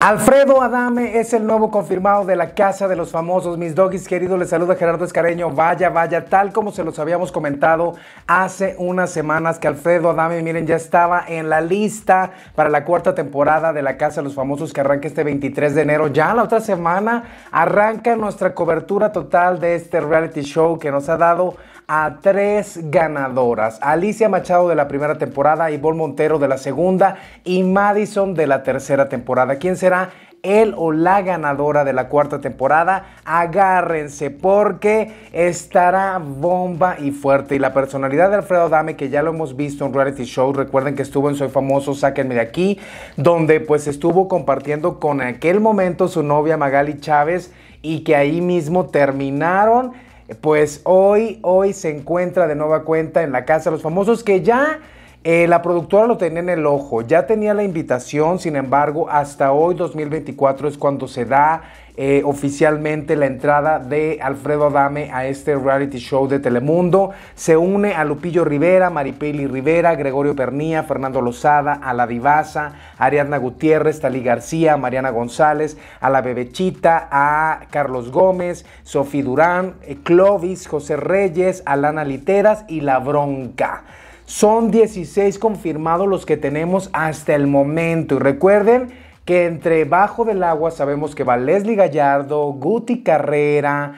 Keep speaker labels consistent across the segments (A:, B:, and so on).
A: Alfredo Adame es el nuevo confirmado de la Casa de los Famosos. Mis doggies queridos, les saluda Gerardo Escareño. Vaya, vaya, tal como se los habíamos comentado hace unas semanas que Alfredo Adame, miren, ya estaba en la lista para la cuarta temporada de la Casa de los Famosos que arranca este 23 de enero. Ya la otra semana arranca nuestra cobertura total de este reality show que nos ha dado a tres ganadoras. Alicia Machado de la primera temporada, Ivonne Montero de la segunda y Madison de la tercera temporada. ¿Quién será el o la ganadora de la cuarta temporada? Agárrense porque estará bomba y fuerte. Y la personalidad de Alfredo Dame, que ya lo hemos visto en reality show, recuerden que estuvo en Soy Famoso, sáquenme de aquí, donde pues estuvo compartiendo con aquel momento su novia Magali Chávez y que ahí mismo terminaron pues hoy, hoy se encuentra de nueva cuenta en la Casa de los Famosos, que ya eh, la productora lo tenía en el ojo, ya tenía la invitación, sin embargo, hasta hoy 2024 es cuando se da eh, oficialmente la entrada de Alfredo Adame a este reality show de Telemundo. Se une a Lupillo Rivera, Maripeli Rivera, Gregorio Pernía, Fernando Lozada, a la Divaza, Ariadna Gutiérrez, Talí García, Mariana González, a la Bebechita, a Carlos Gómez, Sofi Durán, eh, Clovis, José Reyes, Alana Literas y La Bronca. Son 16 confirmados los que tenemos hasta el momento. Y recuerden que entre Bajo del Agua sabemos que va Leslie Gallardo, Guti Carrera,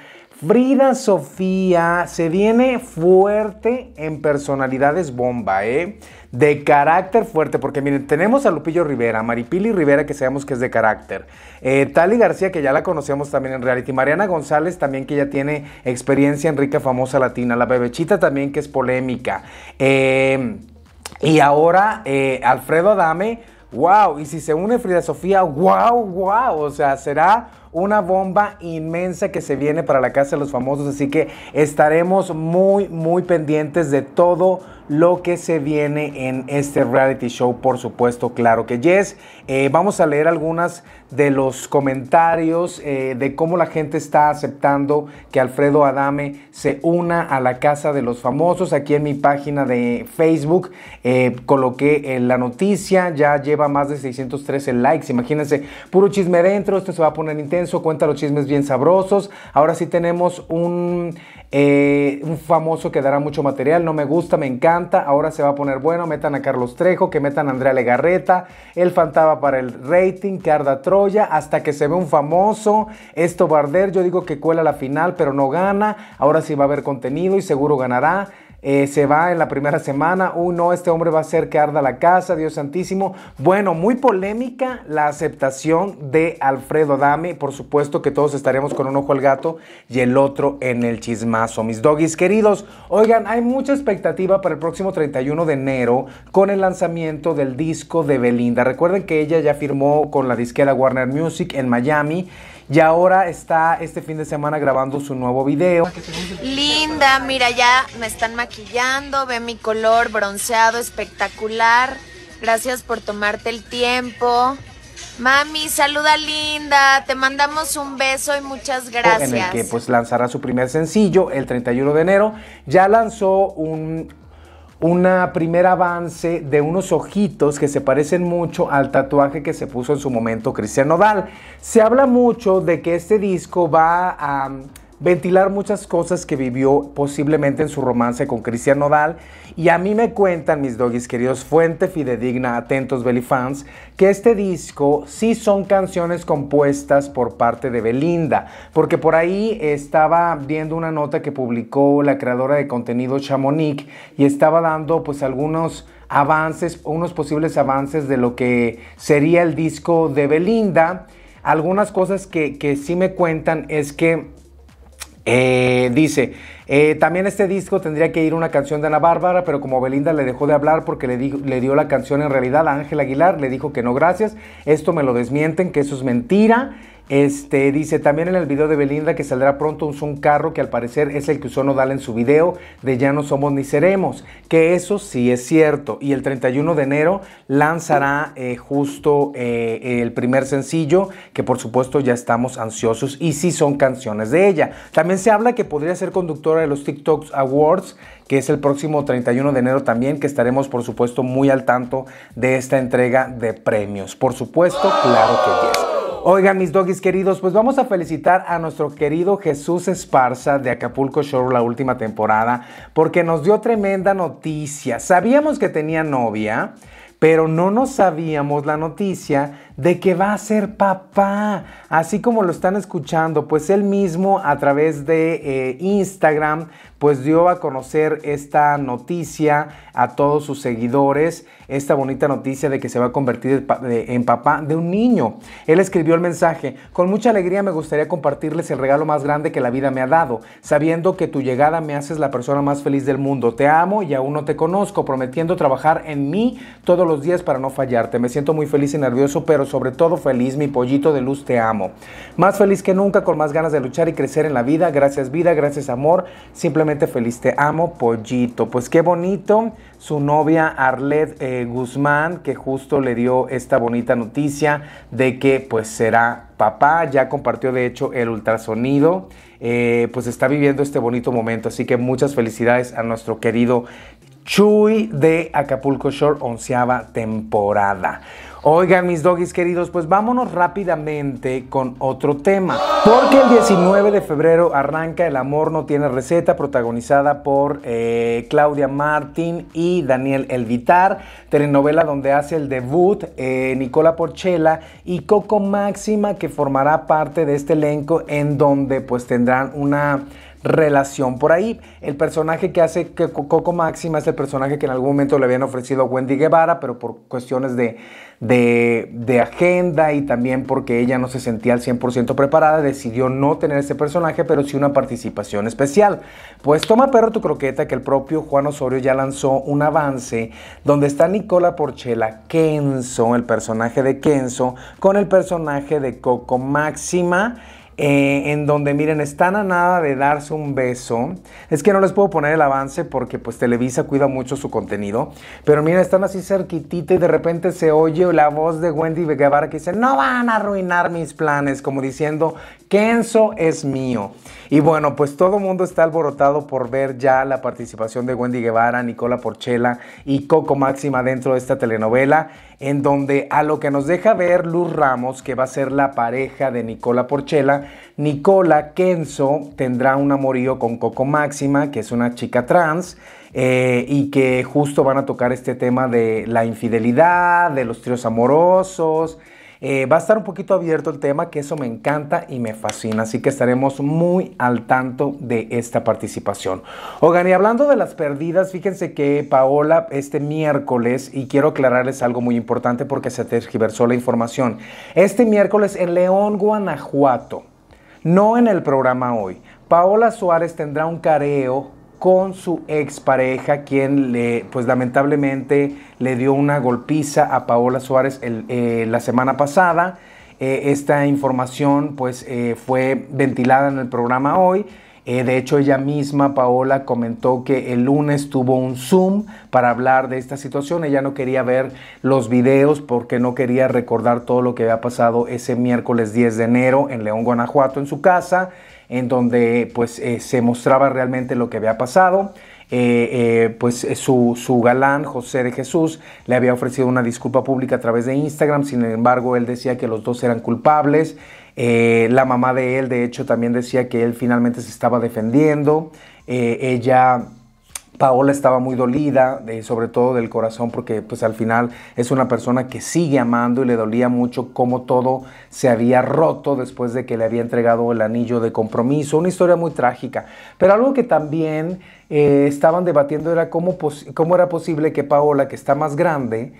A: Frida Sofía. Se viene fuerte en personalidades bomba, ¿eh? de carácter fuerte, porque miren, tenemos a Lupillo Rivera, Maripili Rivera, que sabemos que es de carácter, eh, Tali García, que ya la conocemos también en reality, Mariana González también, que ya tiene experiencia en Rica Famosa Latina, la Bebechita también, que es polémica, eh, y ahora eh, Alfredo Adame, wow, y si se une Frida Sofía, wow, wow, o sea, será una bomba inmensa que se viene para la Casa de los Famosos, así que estaremos muy, muy pendientes de todo lo que se viene en este reality show, por supuesto, claro que yes. Eh, vamos a leer algunas de los comentarios eh, de cómo la gente está aceptando que Alfredo Adame se una a la Casa de los Famosos. Aquí en mi página de Facebook eh, coloqué la noticia, ya lleva más de 613 likes. Imagínense, puro chisme dentro, esto se va a poner intenso, cuenta los chismes bien sabrosos. Ahora sí tenemos un eh, un famoso que dará mucho material, no me gusta, me encanta, ahora se va a poner bueno, metan a Carlos Trejo, que metan a Andrea Legarreta, Él Fantaba para el rating, Que arda Troya, hasta que se ve un famoso, esto Barder, yo digo que cuela la final, pero no gana, ahora sí va a haber contenido y seguro ganará. Eh, se va en la primera semana, uno, este hombre va a hacer que arda la casa, Dios santísimo. Bueno, muy polémica la aceptación de Alfredo Adame, por supuesto que todos estaremos con un ojo al gato y el otro en el chismazo. Mis doggies queridos, oigan, hay mucha expectativa para el próximo 31 de enero con el lanzamiento del disco de Belinda. Recuerden que ella ya firmó con la disquera Warner Music en Miami y ahora está este fin de semana grabando su nuevo video. Linda, mira, ya me están maquillando, ve mi color bronceado espectacular. Gracias por tomarte el tiempo. Mami, saluda linda, te mandamos un beso y muchas gracias. En el que pues lanzará su primer sencillo el 31 de enero. Ya lanzó un una primer avance de unos ojitos que se parecen mucho al tatuaje que se puso en su momento Cristian Nodal. Se habla mucho de que este disco va a ventilar muchas cosas que vivió posiblemente en su romance con Cristian Nodal. Y a mí me cuentan, mis doggies queridos, fuente fidedigna, atentos Belifans, que este disco sí son canciones compuestas por parte de Belinda. Porque por ahí estaba viendo una nota que publicó la creadora de contenido Chamonix y estaba dando pues algunos avances, unos posibles avances de lo que sería el disco de Belinda. Algunas cosas que, que sí me cuentan es que eh, dice, eh, también este disco tendría que ir una canción de Ana Bárbara, pero como Belinda le dejó de hablar porque le, le dio la canción en realidad a Ángel Aguilar, le dijo que no, gracias, esto me lo desmienten, que eso es mentira, este, dice también en el video de Belinda que saldrá pronto un un carro que al parecer es el que usó Nodal en su video de Ya no somos ni seremos, que eso sí es cierto. Y el 31 de enero lanzará eh, justo eh, el primer sencillo, que por supuesto ya estamos ansiosos y sí son canciones de ella. También se habla que podría ser conductora de los TikTok Awards, que es el próximo 31 de enero también, que estaremos por supuesto muy al tanto de esta entrega de premios. Por supuesto, claro que sí Oigan, mis doggies queridos, pues vamos a felicitar a nuestro querido Jesús Esparza de Acapulco Show, la última temporada, porque nos dio tremenda noticia. Sabíamos que tenía novia, pero no nos sabíamos la noticia de que va a ser papá, así como lo están escuchando, pues él mismo a través de eh, Instagram pues dio a conocer esta noticia a todos sus seguidores, esta bonita noticia de que se va a convertir en papá de un niño. Él escribió el mensaje, con mucha alegría me gustaría compartirles el regalo más grande que la vida me ha dado, sabiendo que tu llegada me haces la persona más feliz del mundo, te amo y aún no te conozco, prometiendo trabajar en mí todos los días para no fallarte. Me siento muy feliz y nervioso, pero sobre todo feliz, mi pollito de luz, te amo. Más feliz que nunca, con más ganas de luchar y crecer en la vida. Gracias vida, gracias amor, simplemente feliz, te amo, pollito. Pues qué bonito, su novia Arlet eh, Guzmán, que justo le dio esta bonita noticia de que pues será papá, ya compartió de hecho el ultrasonido, eh, pues está viviendo este bonito momento, así que muchas felicidades a nuestro querido Chuy de Acapulco Short onceava temporada. Oigan, mis doggies queridos, pues vámonos rápidamente con otro tema. Porque el 19 de febrero arranca El amor no tiene receta, protagonizada por eh, Claudia Martín y Daniel Elvitar, telenovela donde hace el debut eh, Nicola Porchela y Coco Máxima, que formará parte de este elenco en donde pues tendrán una relación por ahí. El personaje que hace Coco Máxima es el personaje que en algún momento le habían ofrecido a Wendy Guevara, pero por cuestiones de, de agenda y también porque ella no se sentía al 100% preparada, decidió no tener ese personaje, pero sí una participación especial. Pues toma perro tu croqueta que el propio Juan Osorio ya lanzó un avance donde está Nicola Porchela, Kenzo, el personaje de Kenzo, con el personaje de Coco Máxima eh, en donde miren, están a nada de darse un beso. Es que no les puedo poner el avance porque pues Televisa cuida mucho su contenido. Pero miren, están así cerquitita y de repente se oye la voz de Wendy Guevara que dice, no van a arruinar mis planes, como diciendo, Kenzo es mío. Y bueno, pues todo el mundo está alborotado por ver ya la participación de Wendy Guevara, Nicola Porchela y Coco Máxima dentro de esta telenovela, en donde a lo que nos deja ver Luz Ramos, que va a ser la pareja de Nicola Porchela, Nicola Kenzo tendrá un amorío con Coco Máxima, que es una chica trans, eh, y que justo van a tocar este tema de la infidelidad, de los tríos amorosos, eh, va a estar un poquito abierto el tema, que eso me encanta y me fascina, así que estaremos muy al tanto de esta participación. Oigan, y hablando de las perdidas, fíjense que Paola este miércoles, y quiero aclararles algo muy importante porque se tergiversó la información, este miércoles en León, Guanajuato, no en el programa hoy, Paola Suárez tendrá un careo con su expareja, quien le, pues lamentablemente le dio una golpiza a Paola Suárez eh, la semana pasada. Eh, esta información pues eh, fue ventilada en el programa hoy eh, de hecho, ella misma, Paola, comentó que el lunes tuvo un Zoom para hablar de esta situación. Ella no quería ver los videos porque no quería recordar todo lo que había pasado ese miércoles 10 de enero en León, Guanajuato, en su casa, en donde pues eh, se mostraba realmente lo que había pasado. Eh, eh, pues eh, su, su galán, José de Jesús, le había ofrecido una disculpa pública a través de Instagram, sin embargo él decía que los dos eran culpables. la mamá de él, de hecho, también decía que él finalmente se estaba defendiendo. ella Paola estaba muy dolida, sobre todo del corazón, porque pues al final es una persona que sigue amando y le dolía mucho cómo todo se había roto después de que le había entregado el anillo de compromiso. Una historia muy trágica. Pero algo que también eh, estaban debatiendo era cómo, era posible que Paola, que está más grande,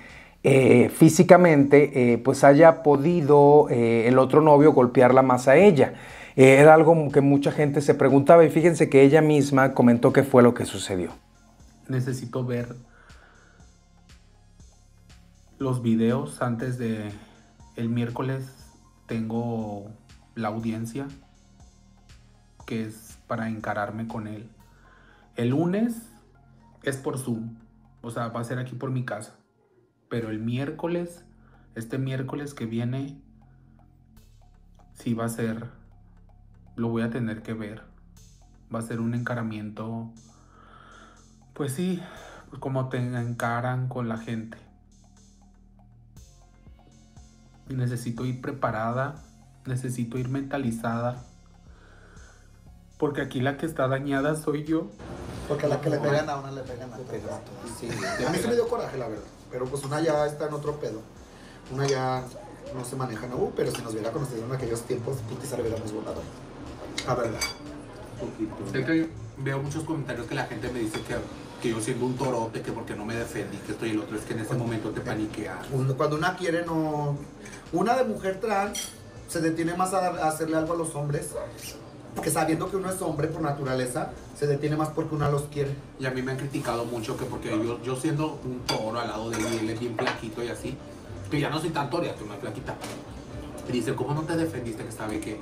A: eh, físicamente, eh, pues haya podido el otro novio golpearla más a ella. era algo que mucha gente se preguntaba y fíjense que ella misma comentó qué fue lo que sucedió
B: necesito ver los videos antes de el miércoles tengo la audiencia que es para encararme con él. El lunes es por Zoom, o sea, va a ser aquí por mi casa. Pero el miércoles, este miércoles que viene, sí va a ser, lo voy a tener que ver. Va a ser un encaramiento pues sí, como te encaran con la gente. Necesito ir preparada, necesito ir mentalizada. Porque aquí la que está dañada soy yo.
A: Porque a la que le pegan a
B: una le pegan a otra. Sí, a mí se me dio coraje, la verdad. Pero pues una ya está en otro pedo. Una ya no se maneja no. Uh, pero si nos hubiera conocido en aquellos tiempos, quizá le hubiéramos volado. La verdad. veo muchos comentarios que la gente me dice que que yo siendo un torote, que porque no me defendí, que estoy el otro, es que en ese momento te paniqueas. Cuando una quiere, no. Una de mujer trans se detiene más a, hacerle algo a los hombres que sabiendo que uno es hombre por naturaleza, se detiene más porque uno los quiere. Y a mí me han criticado mucho que porque yo, yo siendo un toro al lado de él, es bien plaquito y así, que ya no soy tan toria, que más plaquita. Y dice, ¿cómo no te defendiste? Que sabe que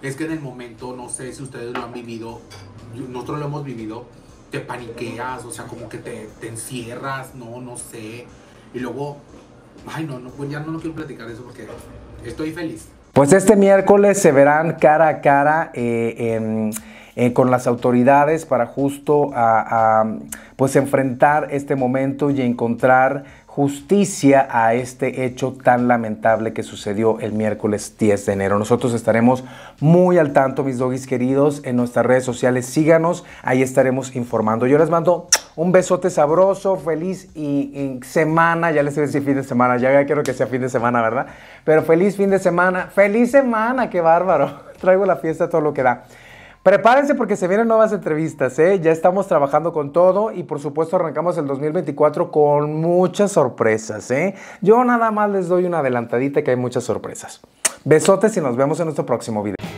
B: es que en el momento, no sé si ustedes lo han vivido, nosotros lo hemos vivido, te paniqueas, o sea, como que te, encierras, no, no sé. Y luego, ay, no, no, pues ya no lo quiero platicar eso porque estoy feliz.
A: Pues este miércoles se verán cara a cara. Eh, eh, eh, con las autoridades para justo pues enfrentar este momento y encontrar justicia a este hecho tan lamentable que sucedió el miércoles 10 de enero. Nosotros estaremos muy al tanto, mis doggies queridos, en nuestras redes sociales. Síganos, ahí estaremos informando. Yo les mando un besote sabroso, feliz semana. Ya les iba a decir fin de semana, ya quiero que sea fin de semana, ¿verdad? Pero feliz fin de semana, feliz semana, qué bárbaro. Traigo la fiesta todo lo que da. Prepárense porque se vienen nuevas entrevistas, ¿eh? ya estamos trabajando con todo y por supuesto arrancamos el 2024 con muchas sorpresas. ¿eh? Yo nada más les doy una adelantadita que hay muchas sorpresas. Besotes y nos vemos en nuestro próximo video.